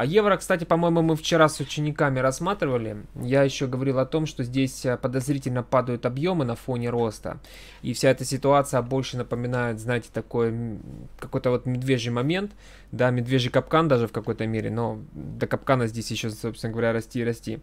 А евро, кстати, по-моему, мы вчера с учениками рассматривали. Я еще говорил о том, что здесь э, подозрительно падают объемы на фоне роста. И вся эта ситуация больше напоминает, знаете, такой какой-то вот медвежий момент. Да, медвежий капкан даже в какой-то мере, но до капкана здесь еще, собственно говоря, расти и расти.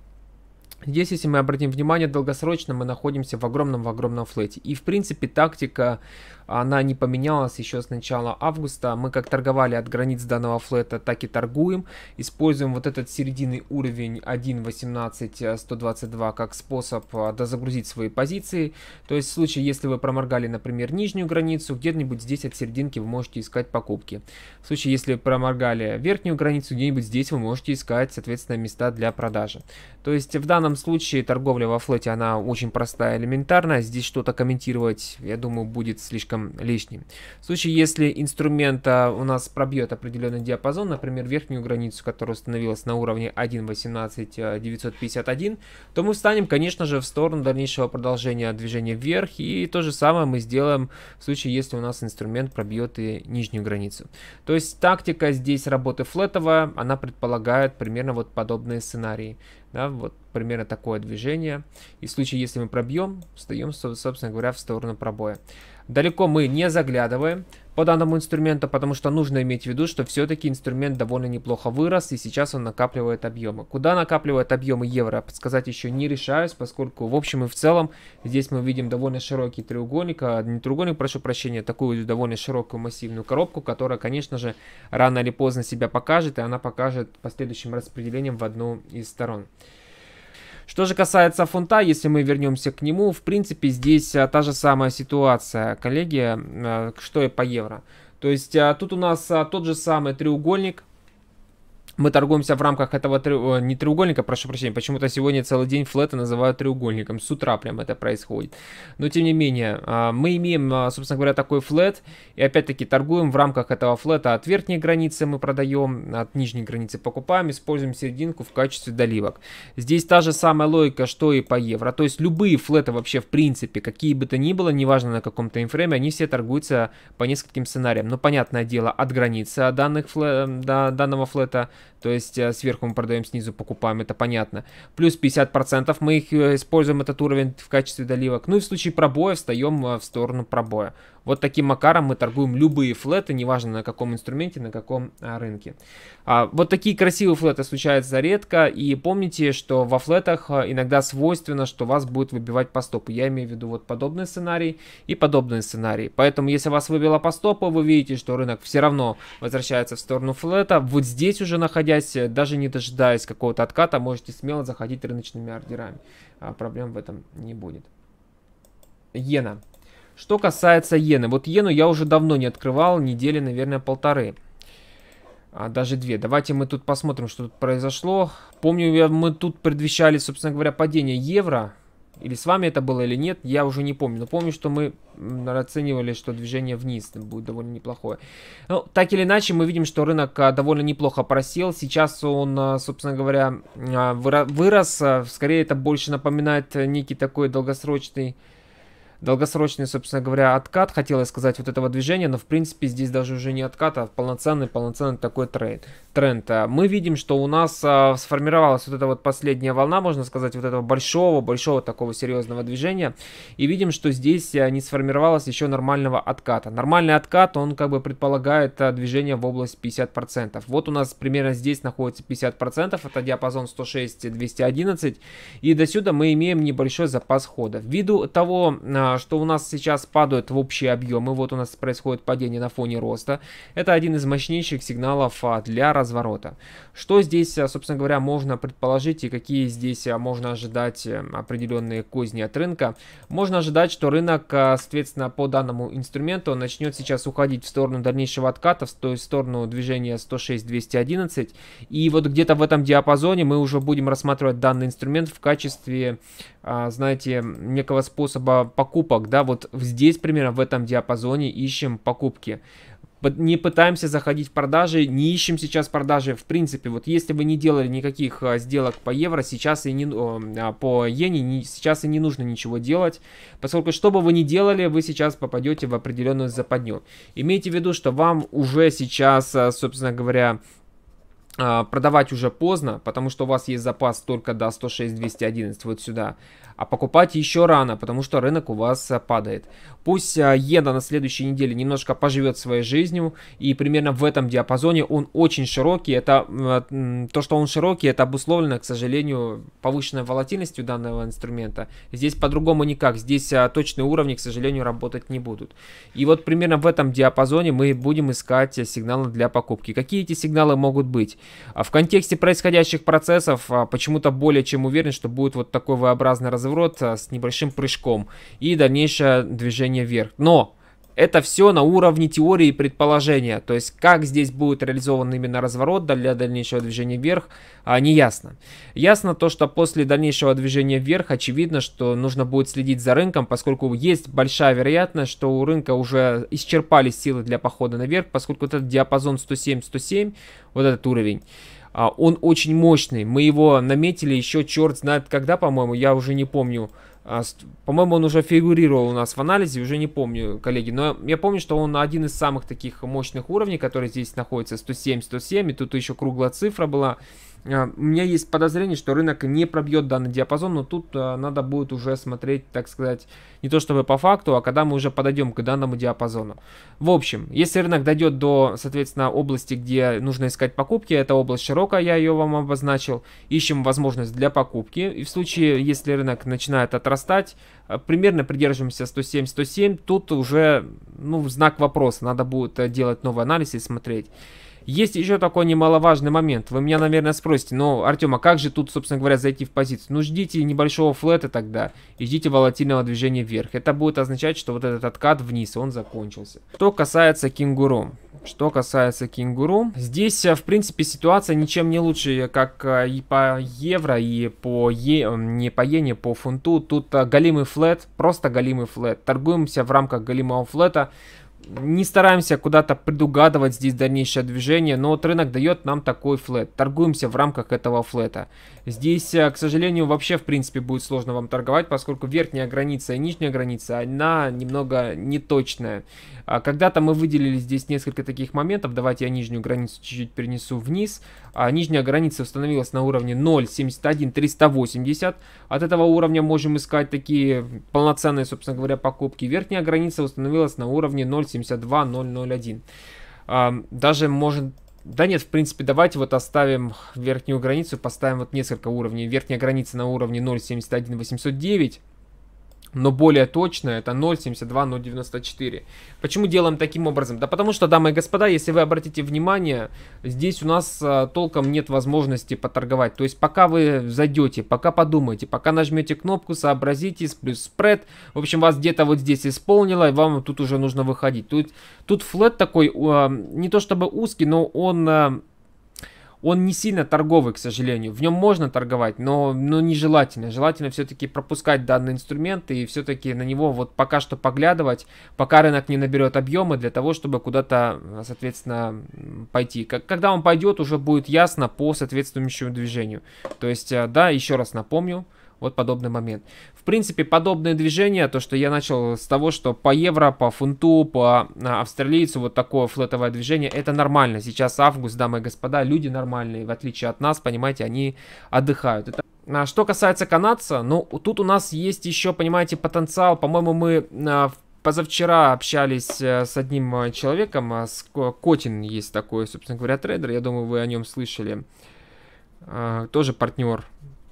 Здесь, если мы обратим внимание, долгосрочно мы находимся в огромном-огромном в огромном флете. И, в принципе, тактика она не поменялась еще с начала августа. Мы как торговали от границ данного флета, так и торгуем. Используем вот этот серединный уровень 1.18.122 как способ а, дозагрузить свои позиции. То есть в случае, если вы проморгали, например, нижнюю границу, где-нибудь здесь от серединки вы можете искать покупки. В случае, если вы проморгали верхнюю границу, где-нибудь здесь вы можете искать, соответственно, места для продажи. То есть в данном случае торговля во флоте, она очень простая, элементарная. Здесь что-то комментировать, я думаю, будет слишком слишком лишним. В случае, если инструмента у нас пробьет определенный диапазон, например, верхнюю границу, которая установилась на уровне 1.18951, а, то мы встанем, конечно же, в сторону дальнейшего продолжения движения вверх, и то же самое мы сделаем в случае, если у нас инструмент пробьет и нижнюю границу. То есть тактика здесь работы флетовая, она предполагает примерно вот подобные сценарии. Да, вот примерно такое движение. И в случае, если мы пробьем, встаем, собственно говоря, в сторону пробоя. Далеко мы не заглядываем по данному инструменту, потому что нужно иметь в виду, что все-таки инструмент довольно неплохо вырос и сейчас он накапливает объемы. Куда накапливает объемы евро, подсказать еще не решаюсь, поскольку в общем и в целом здесь мы видим довольно широкий треугольник, а не треугольник, прошу прощения, такую довольно широкую массивную коробку, которая, конечно же, рано или поздно себя покажет и она покажет последующим распределением в одну из сторон. Что же касается фунта, если мы вернемся к нему, в принципе, здесь а, та же самая ситуация, коллеги, а, что и по евро. То есть а, тут у нас тот же самый треугольник, мы торгуемся в рамках этого три... не треугольника, прошу прощения, почему-то сегодня целый день флета называют треугольником, с утра прям это происходит. Но тем не менее, а, мы имеем, а, собственно говоря, такой флет, и опять-таки торгуем в рамках этого флета от верхней границы мы продаем, от нижней границы покупаем, используем серединку в качестве доливок. Здесь та же самая логика, что и по евро, то есть любые флеты вообще в принципе, какие бы то ни было, неважно на каком таймфрейме, они все торгуются по нескольким сценариям. Но понятное дело, от границы данных фле... до данного флета – то есть э, сверху мы продаем, снизу покупаем, это понятно. Плюс 50% мы их э, используем, этот уровень в качестве доливок. Ну и в случае пробоя встаем э, в сторону пробоя. Вот таким макаром мы торгуем любые флеты, неважно на каком инструменте, на каком а, рынке. А, вот такие красивые флеты случаются редко. И помните, что во флетах а, иногда свойственно, что вас будет выбивать по стопу. Я имею в виду вот подобный сценарий и подобный сценарий. Поэтому, если вас выбило по стопу, вы видите, что рынок все равно возвращается в сторону флета. Вот здесь уже находясь, даже не дожидаясь какого-то отката, можете смело заходить рыночными ордерами. Проблем в этом не будет. Йена. Что касается иены, вот иену я уже давно не открывал, недели, наверное, полторы. А, даже две. Давайте мы тут посмотрим, что тут произошло. Помню, я, мы тут предвещали, собственно говоря, падение евро. Или с вами это было, или нет, я уже не помню. Но помню, что мы оценивали, что движение вниз будет довольно неплохое. Ну, так или иначе, мы видим, что рынок а, довольно неплохо просел. Сейчас он, а, собственно говоря, а, вырос. Скорее, это больше напоминает э, некий такой долгосрочный долгосрочный, собственно говоря, откат, хотелось сказать, вот этого движения, но в принципе здесь даже уже не откат, а полноценный, полноценный такой тренд. тренд. А мы видим, что у нас а, сформировалась вот эта вот последняя волна, можно сказать, вот этого большого, большого такого серьезного движения, и видим, что здесь а, не сформировалось еще нормального отката. Нормальный откат, он как бы предполагает движение в область 50%. Вот у нас примерно здесь находится 50%, это диапазон 106-211, и до сюда мы имеем небольшой запас хода. Ввиду того, а, что у нас сейчас падают в общие объемы, вот у нас происходит падение на фоне роста. Это один из мощнейших сигналов а, для разворота. Что здесь, а, собственно говоря, можно предположить и какие здесь можно ожидать э, определенные козни от рынка? Можно ожидать, что рынок, соответственно, по данному инструменту начнет сейчас уходить в сторону дальнейшего отката, в сторону движения 106-211. И вот где-то в этом диапазоне мы уже будем рассматривать данный инструмент в качестве, знаете, некого способа покупки покупок, да, вот здесь примерно в этом диапазоне ищем покупки не пытаемся заходить в продажи, не ищем сейчас продажи. В принципе, вот если вы не делали никаких а, сделок по евро, сейчас и не а, по иене, не, сейчас и не нужно ничего делать, поскольку что бы вы ни делали, вы сейчас попадете в определенную западню. Имейте в виду, что вам уже сейчас, а, собственно говоря, продавать уже поздно, потому что у вас есть запас только до 106-211 вот сюда. А покупать еще рано, потому что рынок у вас э, падает. Пусть иена э, на следующей неделе немножко поживет своей жизнью. И примерно в этом диапазоне он очень широкий. Это э, то, что он широкий, это обусловлено, к сожалению, повышенной волатильностью данного инструмента. Здесь по-другому никак. Здесь точные уровни, к сожалению, работать не будут. И вот примерно в этом диапазоне мы будем искать сигналы для покупки. Какие эти сигналы могут быть? А в контексте происходящих процессов а, почему-то более чем уверен, что будет вот такой V-образный разрыв разворот а, с небольшим прыжком и дальнейшее движение вверх. Но это все на уровне теории и предположения. То есть, как здесь будет реализован именно разворот для дальнейшего движения вверх, а, не ясно. Ясно то, что после дальнейшего движения вверх, очевидно, что нужно будет следить за рынком, поскольку есть большая вероятность, что у рынка уже исчерпались силы для похода наверх, поскольку вот этот диапазон 107-107, вот этот уровень, а, он очень мощный. Мы его наметили еще черт знает когда, по-моему, я уже не помню. А, по-моему, он уже фигурировал у нас в анализе, уже не помню, коллеги. Но я помню, что он один из самых таких мощных уровней, который здесь находится. 107, 107, и тут еще круглая цифра была. А, у меня есть подозрение, что рынок не пробьет данный диапазон, но тут а, надо будет уже смотреть, так сказать, не то чтобы по факту, а когда мы уже подойдем к данному диапазону. В общем, если рынок дойдет до, соответственно, области, где нужно искать покупки, это область широкая, я ее вам обозначил, ищем возможность для покупки. И в случае, если рынок начинает отрастать, а, примерно придерживаемся 107-107, тут уже, ну, знак вопроса, надо будет э, делать новый анализ и смотреть. Есть еще такой немаловажный момент. Вы меня, наверное, спросите, ну, Артем, а как же тут, собственно говоря, зайти в позицию? Ну, ждите небольшого флета тогда и ждите волатильного движения вверх. Это будет означать, что вот этот откат вниз, он закончился. Что касается кенгуру. Что касается кенгуру, здесь, э, в принципе, ситуация ничем не лучше, как э, и по евро, и по е... не по иене, по фунту. Тут э, голимый флет, просто голимый флет. Торгуемся в рамках голимого флета. Не стараемся куда-то предугадывать здесь дальнейшее движение, но вот рынок дает нам такой флет. Торгуемся в рамках этого флета. Здесь, э, к сожалению, вообще в принципе будет сложно вам торговать, поскольку верхняя граница и нижняя граница, она немного неточная. А когда-то мы выделили здесь несколько таких моментов. Давайте я нижнюю границу чуть-чуть перенесу вниз. А нижняя граница установилась на уровне 0.71.380. От этого уровня можем искать такие полноценные, собственно говоря, покупки. Верхняя граница установилась на уровне 0. 72001. Даже может... Да нет, в принципе, давайте вот оставим верхнюю границу, поставим вот несколько уровней. Верхняя граница на уровне 0.71809 но более точно это 0.72.094. Почему делаем таким образом? Да потому что, дамы и господа, если вы обратите внимание, здесь у нас а, толком нет возможности поторговать. То есть пока вы зайдете, пока подумаете, пока нажмете кнопку, сообразите, плюс спред. В общем, вас где-то вот здесь исполнило, и вам тут уже нужно выходить. Тут, тут флет такой, а, не то чтобы узкий, но он... А, он не сильно торговый, к сожалению. В нем можно торговать, но, но нежелательно. Желательно все-таки пропускать данный инструмент и все-таки на него вот пока что поглядывать, пока рынок не наберет объемы для того, чтобы куда-то, соответственно, пойти. Когда он пойдет, уже будет ясно по соответствующему движению. То есть, э, да, еще раз напомню, вот подобный момент. В принципе, подобные движения, то, что я начал с того, что по евро, по фунту, по а, австралийцу, вот такое флотовое движение, это нормально. Сейчас август, дамы и господа, люди нормальные, в отличие от нас, понимаете, они отдыхают. Это... А, что касается канадца, ну, тут у нас есть еще, понимаете, потенциал. По-моему, мы а, позавчера общались э, с одним э, человеком, с Котин есть такой, собственно говоря, трейдер, я думаю, вы о нем слышали. тоже партнер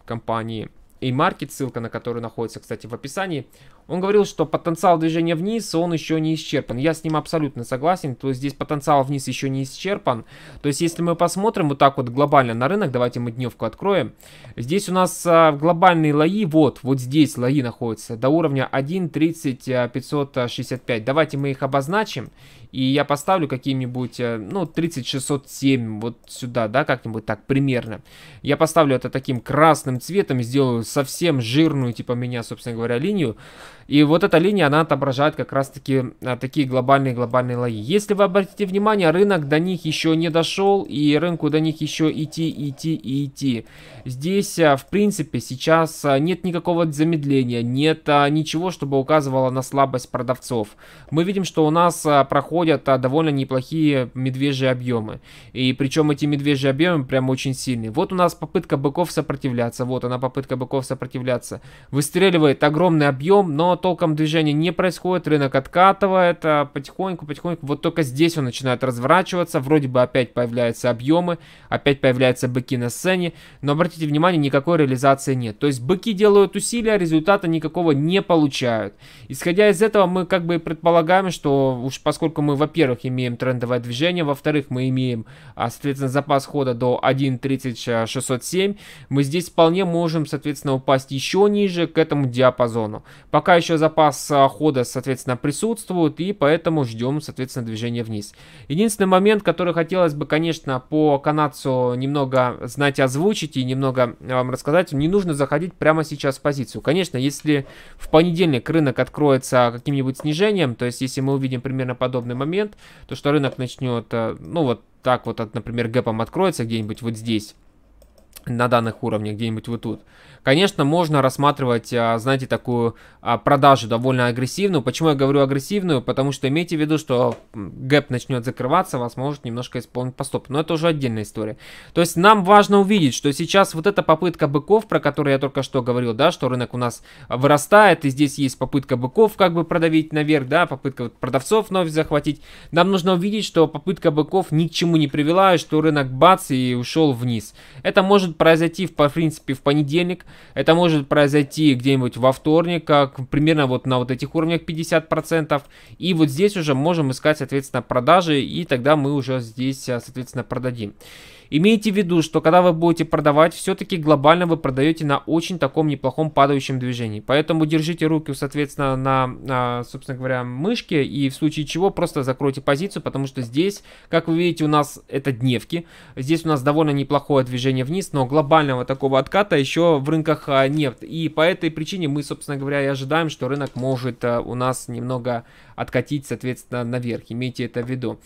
компании и маркет, ссылка на который находится, кстати, в описании. Он говорил, что потенциал движения вниз, он еще не исчерпан. Я с ним абсолютно согласен, то есть здесь потенциал вниз еще не исчерпан. То есть если мы посмотрим вот так вот глобально на рынок, давайте мы дневку откроем. Здесь у нас а, глобальные лои, вот, вот здесь лои находятся, до уровня 1.30.565. Давайте мы их обозначим, и я поставлю какие-нибудь, э, ну, 3607 вот сюда, да, как-нибудь так примерно. Я поставлю это таким красным цветом, сделаю совсем жирную, типа меня, собственно говоря, линию. И вот эта линия, она отображает как раз-таки а, такие глобальные-глобальные лои. Если вы обратите внимание, рынок до них еще не дошел, и рынку до них еще идти, идти и идти. Здесь, а, в принципе, сейчас а, нет никакого замедления, нет ничего, чтобы указывало на слабость продавцов. Мы видим, что у нас проходят довольно неплохие медвежьи объемы. И причем эти медвежьи объемы прям очень сильные. Вот у нас попытка быков сопротивляться, вот она попытка быков сопротивляться. Выстреливает огромный объем, но толком движения не происходит, рынок откатывает а потихоньку, потихоньку. Вот только здесь он начинает разворачиваться, вроде бы опять появляются объемы, опять появляются быки на сцене, но обратите внимание, никакой реализации нет. То есть быки делают усилия, результата никакого не получают. Исходя из этого, мы как бы предполагаем, что уж поскольку мы, во-первых, имеем трендовое движение, во-вторых, мы имеем, а, соответственно, запас хода до 1.3607, мы здесь вполне можем, соответственно, упасть еще ниже к этому диапазону. Пока еще запас а, хода, соответственно, присутствует, и поэтому ждем, соответственно, движения вниз. Единственный момент, который хотелось бы, конечно, по канадцу немного, знать, озвучить и немного а, вам рассказать, не нужно заходить прямо сейчас в позицию. Конечно, если в понедельник рынок откроется каким-нибудь снижением, то есть если мы увидим примерно подобный момент, то что рынок начнет, а, ну вот так вот, например, гэпом откроется где-нибудь вот здесь, на данных уровнях где-нибудь вот тут. Конечно, можно рассматривать, а, знаете, такую а, продажу довольно агрессивную. Почему я говорю агрессивную? Потому что имейте в виду, что гэп начнет закрываться, вас может немножко исполнить по стопу. Но это уже отдельная история. То есть нам важно увидеть, что сейчас вот эта попытка быков, про которую я только что говорил, да, что рынок у нас вырастает, и здесь есть попытка быков как бы продавить наверх, да, попытка продавцов вновь захватить. Нам нужно увидеть, что попытка быков ни к чему не привела, и что рынок бац и ушел вниз. Это может может произойти, в, по принципе, в понедельник, это может произойти где-нибудь во вторник, как примерно вот на вот этих уровнях 50%. И вот здесь уже можем искать, соответственно, продажи, и тогда мы уже здесь, а, соответственно, продадим. Имейте в виду, что когда вы будете продавать, все-таки глобально вы продаете на очень таком неплохом падающем движении. Поэтому держите руки, соответственно, на, на собственно говоря, мышке и в случае чего просто закройте позицию, потому что здесь, как вы видите, у нас это дневки. Здесь у нас довольно неплохое движение вниз, но глобального такого отката еще в рынках а, нет. И по этой причине мы, собственно говоря, и ожидаем, что рынок может э, у нас немного откатить, соответственно, наверх. Имейте это в виду.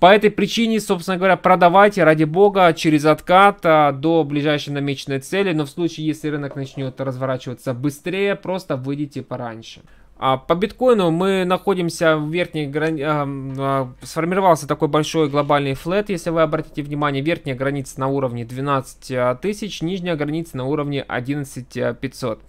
По этой причине, собственно говоря, продавайте, ради бога, через откат а, до ближайшей намеченной цели, но в случае, если рынок начнет разворачиваться быстрее, просто выйдите пораньше. А по биткоину мы находимся в верхней границе, э, а, э, а, сформировался такой большой глобальный флет, если вы обратите внимание, верхняя граница на уровне 12 тысяч, нижняя граница на уровне 11 500.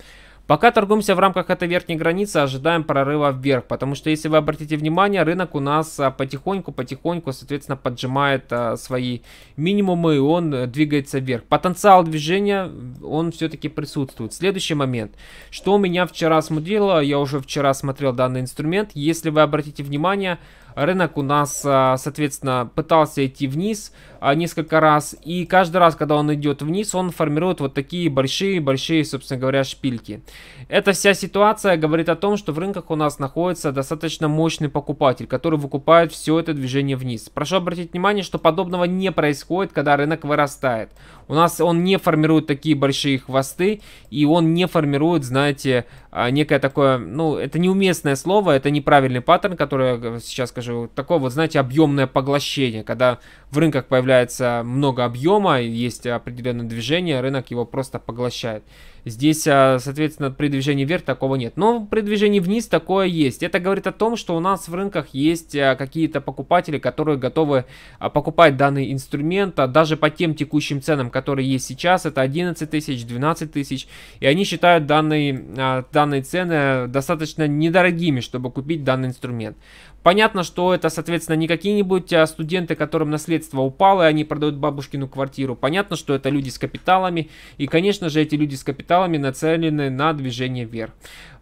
Пока торгуемся в рамках этой верхней границы, ожидаем прорыва вверх, потому что если вы обратите внимание, рынок у нас потихоньку-потихоньку, а, соответственно, поджимает а, свои минимумы, и он э, двигается вверх. Потенциал движения, он все-таки присутствует. Следующий момент, что у меня вчера смудрило, я уже вчера смотрел данный инструмент, если вы обратите внимание, рынок у нас, а, соответственно, пытался идти вниз а, несколько раз, и каждый раз, когда он идет вниз, он формирует вот такие большие-большие, собственно говоря, шпильки. Эта вся ситуация говорит о том, что в рынках у нас находится достаточно мощный покупатель, который выкупает все это движение вниз. Прошу обратить внимание, что подобного не происходит, когда рынок вырастает. У нас он не формирует такие большие хвосты, и он не формирует, знаете, а, некое такое, ну, это неуместное слово, это неправильный паттерн, который я э, сейчас скажу, же, вот такое вот, знаете, объемное поглощение, когда в рынках появляется много объема, есть определенное движение, рынок его просто поглощает. Здесь, а, соответственно, при движении вверх такого нет. Но при движении вниз такое есть. Это говорит о том, что у нас в рынках есть а, какие-то покупатели, которые готовы а, покупать данный инструмент даже по тем текущим ценам, которые есть сейчас. Это 11 тысяч, 12 тысяч. И они считают данные, данные цены достаточно недорогими, чтобы купить данный инструмент. Понятно, что это, соответственно, не какие-нибудь студенты, которым наследство упало, и они продают бабушкину квартиру. Понятно, что это люди с капиталами. И, конечно же, эти люди с капиталами капиталами нацелены на движение вверх.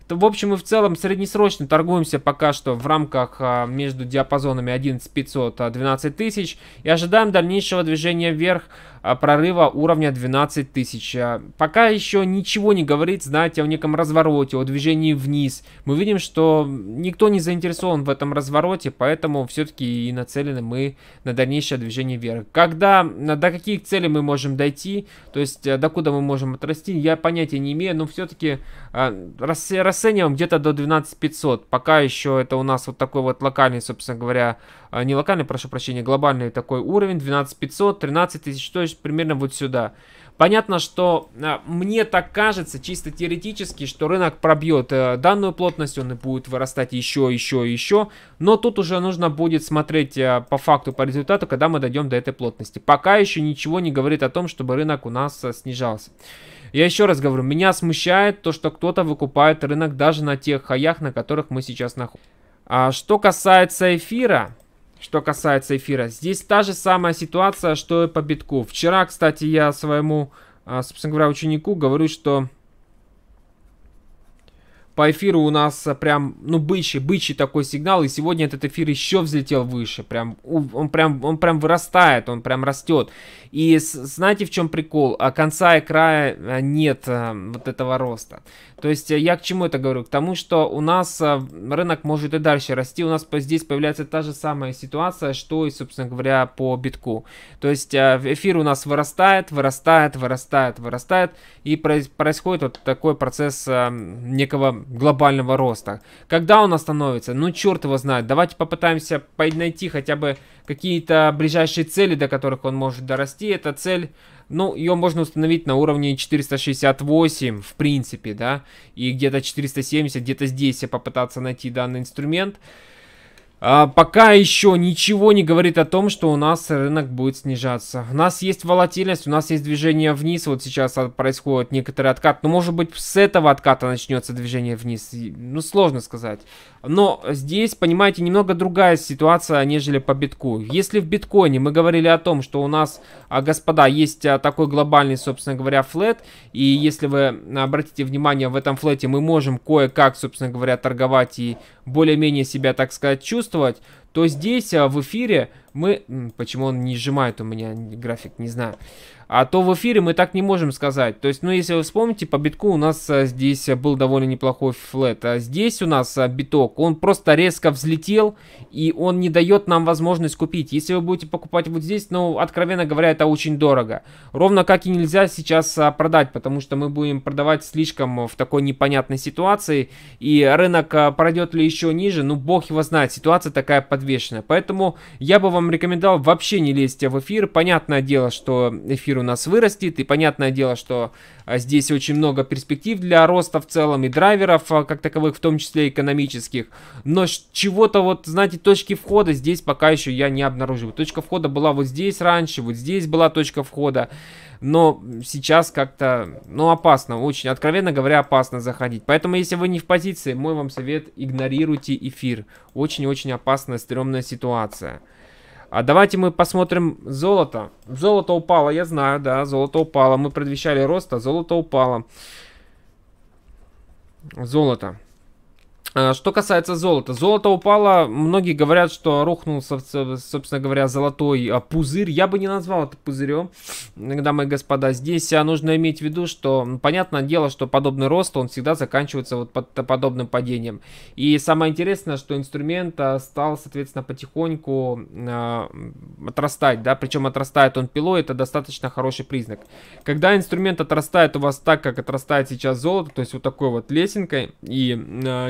В общем и в целом среднесрочно торгуемся пока что в рамках а, между диапазонами 11500-12000 а, и ожидаем дальнейшего движения вверх Э, прорыва уровня 12 тысяч. Э, пока еще ничего не говорит, знаете, о неком развороте, о движении вниз. Мы видим, что никто не заинтересован в этом развороте, поэтому все-таки и нацелены мы на дальнейшее движение вверх. Когда, э, до каких целей мы можем дойти, то есть до куда мы можем отрасти, я понятия не имею, но все-таки расцениваем где-то до 12 500. Пока еще это у нас вот такой вот локальный, собственно говоря, не локальный, прошу прощения, глобальный такой уровень, 12 500, 13 тысяч, то есть есть примерно вот сюда. Понятно, что э, мне так кажется, чисто теоретически, что рынок пробьет э, данную плотность, он и будет вырастать еще, еще, еще. Но тут уже нужно будет смотреть э, по факту, по результату, когда мы дойдем до этой плотности. Пока еще ничего не говорит о том, чтобы рынок у нас э, снижался. Я еще раз говорю, меня смущает то, что кто-то выкупает рынок даже на тех хаях, на которых мы сейчас находимся. А что касается эфира, что касается эфира. Здесь та же самая ситуация, что и по битку. Вчера, кстати, я своему, а, собственно говоря, ученику говорю, что по эфиру у нас прям, ну, бычий, бычий такой сигнал, и сегодня этот эфир еще взлетел выше, прям, он прям, он прям вырастает, он прям растет. И знаете, в чем прикол? А конца и края а, нет а, вот этого роста. То есть я к чему это говорю? К тому, что у нас рынок может и дальше расти, у нас здесь появляется та же самая ситуация, что и, собственно говоря, по битку. То есть эфир у нас вырастает, вырастает, вырастает, вырастает, и происходит вот такой процесс некого глобального роста. Когда он остановится? Ну, черт его знает. Давайте попытаемся найти хотя бы какие-то ближайшие цели, до которых он может дорасти. Эта цель, ну, ее можно установить на уровне 468, в принципе, да, и где-то 470, где-то здесь попытаться найти данный инструмент. Инструмент. А, пока еще ничего не говорит о том, что у нас рынок будет снижаться. У нас есть волатильность, у нас есть движение вниз. Вот сейчас происходит некоторый откат. Но ну, может быть с этого отката начнется движение вниз. Ну сложно сказать. Но здесь, понимаете, немного другая ситуация, нежели по битку. Если в биткоине мы говорили о том, что у нас, а, господа, есть а, такой глобальный, собственно говоря, флет. И если вы обратите внимание, в этом флете мы можем кое-как, собственно говоря, торговать и более-менее себя, так сказать, чувствовать, то здесь а, в эфире мы... Почему он не сжимает у меня график, не знаю. А то в эфире мы так не можем сказать. То есть, ну, если вы вспомните, по битку у нас а, здесь а, был довольно неплохой флет. А здесь у нас биток, он просто резко взлетел, и он не дает нам возможность купить. Если вы будете покупать вот здесь, ну, откровенно говоря, это очень дорого. Ровно как и нельзя сейчас продать, потому что мы будем продавать слишком в такой непонятной ситуации. И рынок пройдет ли еще ниже, ну, бог его знает. Ситуация такая под подвешены. Поэтому я бы вам рекомендовал вообще не лезть в эфир. Понятное дело, что эфир у нас вырастет, и понятное дело, что а, здесь очень много перспектив для роста в целом и драйверов а, как таковых, в том числе экономических. Но чего-то вот, знаете, точки входа здесь пока еще я не обнаружил. Точка входа была вот здесь раньше, вот здесь была точка входа но сейчас как-то, ну, опасно, очень, откровенно говоря, опасно заходить. Поэтому, если вы не в позиции, мой вам совет, игнорируйте эфир. Очень-очень опасная, стрёмная ситуация. А давайте мы посмотрим золото. Золото упало, я знаю, да, золото упало. Мы предвещали рост, а золото упало. Золото. Э, что касается золота, золото упало, многие говорят, что рухнул, собственно говоря, золотой а, пузырь. Я бы не назвал это пузырем, дамы и господа. Здесь а, нужно иметь в виду, что, понятное дело, что подобный рост, он всегда заканчивается вот под подобным падением. И самое интересное, что инструмент а, стал, соответственно, потихоньку отрастать, да, причем отрастает он пилой, это достаточно хороший признак. Когда инструмент отрастает у вас так, как отрастает сейчас золото, то есть вот такой вот лесенкой и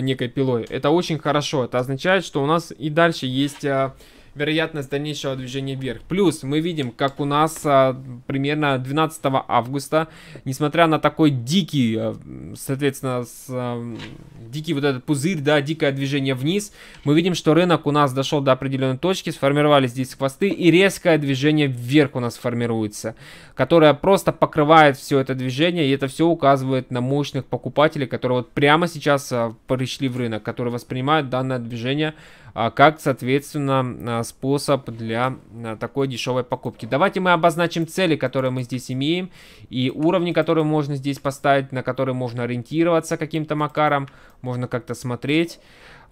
некой пилой. Это очень хорошо. Это означает, что у нас и дальше есть а, вероятность дальнейшего движения вверх. Плюс мы видим, как у нас а, примерно 12 августа, несмотря на такой дикий, а, соответственно, с, а, дикий вот этот пузырь, да, дикое движение вниз, мы видим, что рынок у нас дошел до определенной точки, сформировались здесь хвосты и резкое движение вверх у нас формируется, которое просто покрывает все это движение, и это все указывает на мощных покупателей, которые вот прямо сейчас а, пришли в рынок, которые воспринимают данное движение а, как, соответственно, а, способ для а, такой дешевой покупки. Давайте мы обозначим цели, которые мы здесь имеем, и уровни, которые можно здесь поставить, на которые можно ориентироваться каким-то макаром, можно как-то смотреть.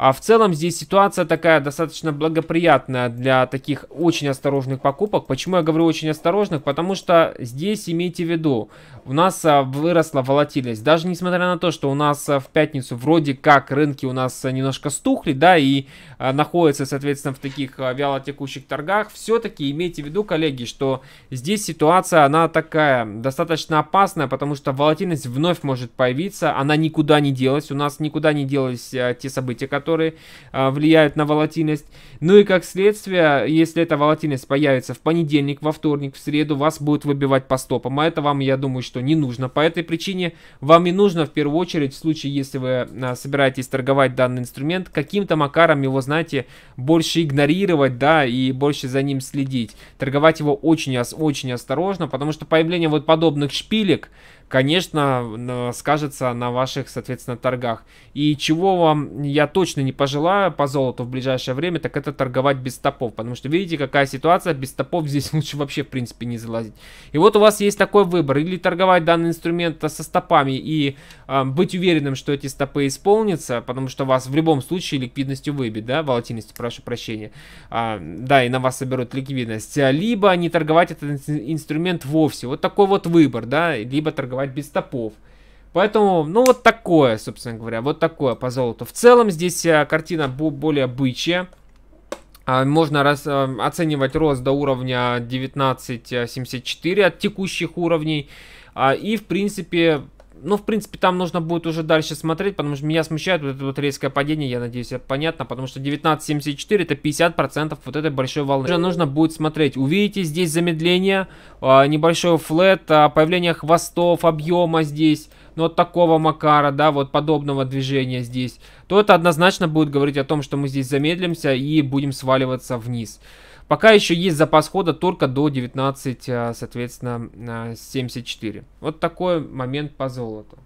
А в целом здесь ситуация такая достаточно благоприятная для таких очень осторожных покупок. Почему я говорю очень осторожных? Потому что здесь, имейте в виду, у нас а, выросла волатильность. Даже несмотря на то, что у нас а, в пятницу вроде как рынки у нас а, немножко стухли, да, и находятся, соответственно, в таких вялотекущих торгах, все-таки имейте в виду, коллеги, что здесь ситуация, она такая достаточно опасная, потому что волатильность вновь может появиться, она никуда не делась, у нас никуда не делались те события, которые которые а, влияют на волатильность. Ну и как следствие, если эта волатильность появится в понедельник, во вторник, в среду, вас будет выбивать по стопам. А это вам, я думаю, что не нужно. По этой причине вам и нужно в первую очередь, в случае, если вы а, собираетесь торговать данный инструмент, каким-то макаром его, знаете, больше игнорировать, да, и больше за ним следить. Торговать его очень, очень осторожно, потому что появление вот подобных шпилек, конечно, скажется на ваших, соответственно, торгах. И чего вам я точно не пожелаю по золоту в ближайшее время, так это торговать без стопов. Потому что видите, какая ситуация, без стопов здесь лучше вообще, в принципе, не залазить. И вот у вас есть такой выбор, или торговать данный инструмент э, со стопами и э, быть уверенным, что эти стопы исполнятся, потому что вас в любом случае ликвидностью выбит, да, волатильностью, прошу прощения. А, да, и на вас соберут ликвидность. Либо не торговать этот инструмент вовсе. Вот такой вот выбор, да, либо торговать существовать без топов. Поэтому, ну вот такое, собственно говоря, вот такое по золоту. В целом здесь э, картина более бычья. А, можно раз, э, оценивать рост до уровня 19.74 э, от текущих уровней. А, и, в принципе, ну, в принципе, там нужно будет уже дальше смотреть, потому что меня смущает вот это вот резкое падение, я надеюсь, это понятно, потому что 19.74 это 50% вот этой большой волны. Уже нужно будет смотреть. Увидите здесь замедление, а, небольшой флет, а, появление хвостов, объема здесь, ну, вот такого макара, да, вот подобного движения здесь, то это однозначно будет говорить о том, что мы здесь замедлимся и будем сваливаться вниз. Пока еще есть запас хода только до 19, а, соответственно, 74. Вот такой момент по золоту.